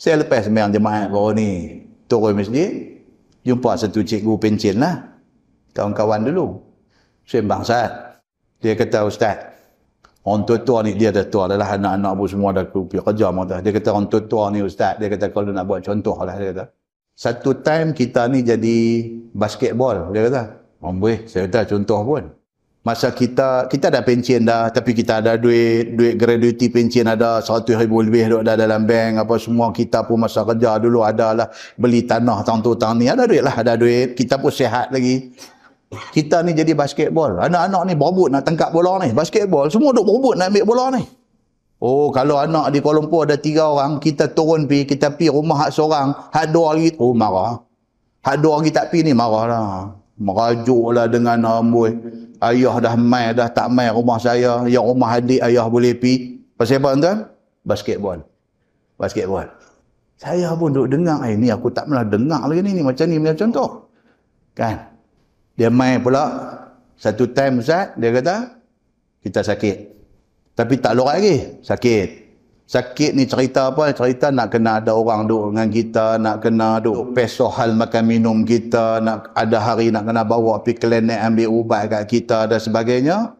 Saya lepas sembang jemaat baru ni, turun masjid, jumpa satu cikgu pencin lah. Kawan-kawan dulu. Sembang saat. Dia kata, Ustaz, orang tua-tua ni dia dah tua lah. Anak-anak pun semua dah pergi kerja. Mata. Dia kata, orang tua-tua ni Ustaz. Dia kata, kalau nak buat contoh lah. Dia kata, satu time kita ni jadi basketball. Dia kata, Mambuih, saya kata contoh pun masa kita kita ada pencen dah tapi kita ada duit duit gratuity pencen ada 100 ribu lebih duk dah dalam bank apa semua kita pun masa kerja dulu ada lah beli tanah tang tu tang ni ada duit lah ada duit kita pun sihat lagi kita ni jadi basketball anak-anak ni berebut nak tangkap bola ni basketball semua duk berebut nak ambil bola ni Oh, kalau anak di Kuala Lumpur ada tiga orang, kita turun pi, kita pi rumah hak seorang, hak dua lagi, oh marah. Hak dua lagi tak pi ni marahlah. Merajuklah dengan amboi. Uh, ayah dah mai dah tak mai rumah saya yang rumah adik ayah boleh pi pasal apa tuan basketball basketball saya pun duk dengar eh, ni aku tak pernah dengar lagi ni, ni macam ni macam contoh kan dia mai pula satu time Ustaz dia kata kita sakit tapi tak lorak lagi sakit sakit ni cerita apa cerita nak kena ada orang duduk dengan kita nak kena duduk pesoh hal makan minum kita nak ada hari nak kena bawa pi klinik ambil ubat kat kita dan sebagainya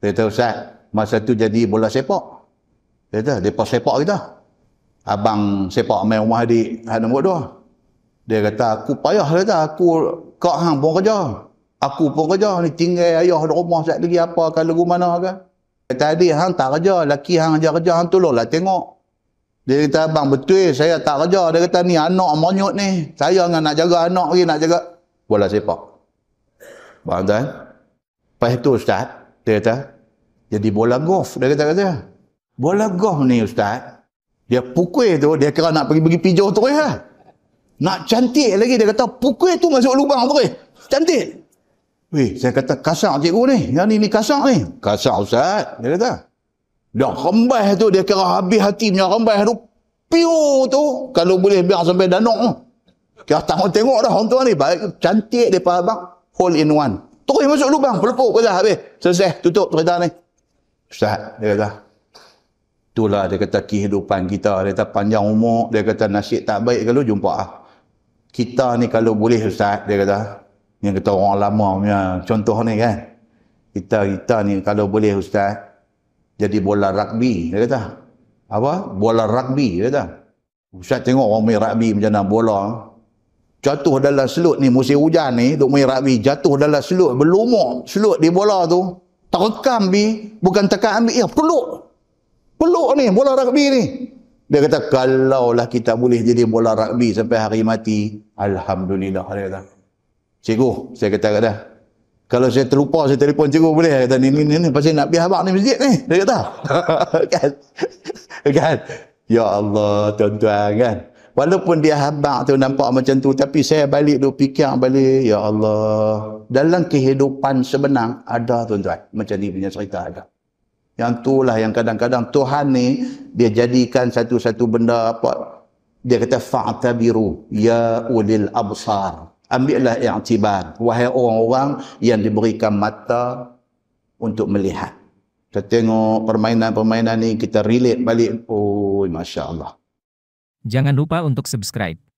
kata ustaz masa tu jadi bola sepak kata depa sepak kita abang sepak main rumah adik hak nombor dua dia kata aku payah kata aku kak hang pun kerja aku pun kerja ni tinggal ayah di rumah sat lagi apa kalau mana kan Kata adik, hang tak kerja. Laki hang ajar kerja, hang tolonglah tengok. Dia kata, abang betul saya tak kerja. Dia kata, ni anak monyut ni. Saya dengan nak jaga anak lagi, nak jaga bola sepak. Faham tuan? Eh? Lepas tu ustaz, dia kata, jadi bola golf. Dia kata, kata bola golf ni ustaz, dia pukul tu, dia kira nak pergi-pergi pijau tu lah. Nak cantik lagi, dia kata, pukul tu masuk lubang tu Cantik. Weh, saya kata kasar cikgu ni. Yang ni ni kasar ni. Kasar Ustaz. Dia kata. Dia rembah tu. Dia kira habis hati punya rembah tu. Piu tu. Kalau boleh biar sampai danuk tu. Kira tengok tengok dah orang tuan ni. Baik, cantik dia pahal abang. Hole in one. Terus masuk lubang. Pelepuk kata habis. Selesai. Tutup cerita ni. Ustaz. Dia kata. Itulah dia kata kehidupan kita. Dia kata panjang umur. Dia kata nasib tak baik kalau jumpa. Ah. Kita ni kalau boleh Ustaz. Dia kata. Yang kata orang lama punya contoh ni kan. Kita kita ni kalau boleh ustaz jadi bola rugby dia kata. Apa? Bola rugby dia kata. Ustaz tengok orang main rugby macam mana bola jatuh dalam selut ni musim hujan ni duk main rugby jatuh dalam selut berlumur selut di bola tu terkam bi bukan tekan ambil ya peluk peluk ni bola rugby ni dia kata kalaulah kita boleh jadi bola rugby sampai hari mati alhamdulillah dia kata Cikgu, saya kata kat dia. Kalau saya terlupa, saya telefon cikgu boleh. kata, ni, ni, ni, ni. Pasal nak pergi abang ni masjid ni. Dia kata. kan? kan? Ya Allah, tuan-tuan kan. Walaupun dia habak tu nampak macam tu. Tapi saya balik tu fikir balik. Ya Allah. Dalam kehidupan sebenar ada tuan-tuan. Macam ni punya cerita ada. Yang tu lah yang kadang-kadang Tuhan ni dia jadikan satu-satu benda apa. Dia kata fa'tabiru ya ulil absar ambillah i'tibar wahai orang-orang yang diberikan mata untuk melihat kita tengok permainan-permainan ini kita relate balik oh masya-Allah jangan lupa untuk subscribe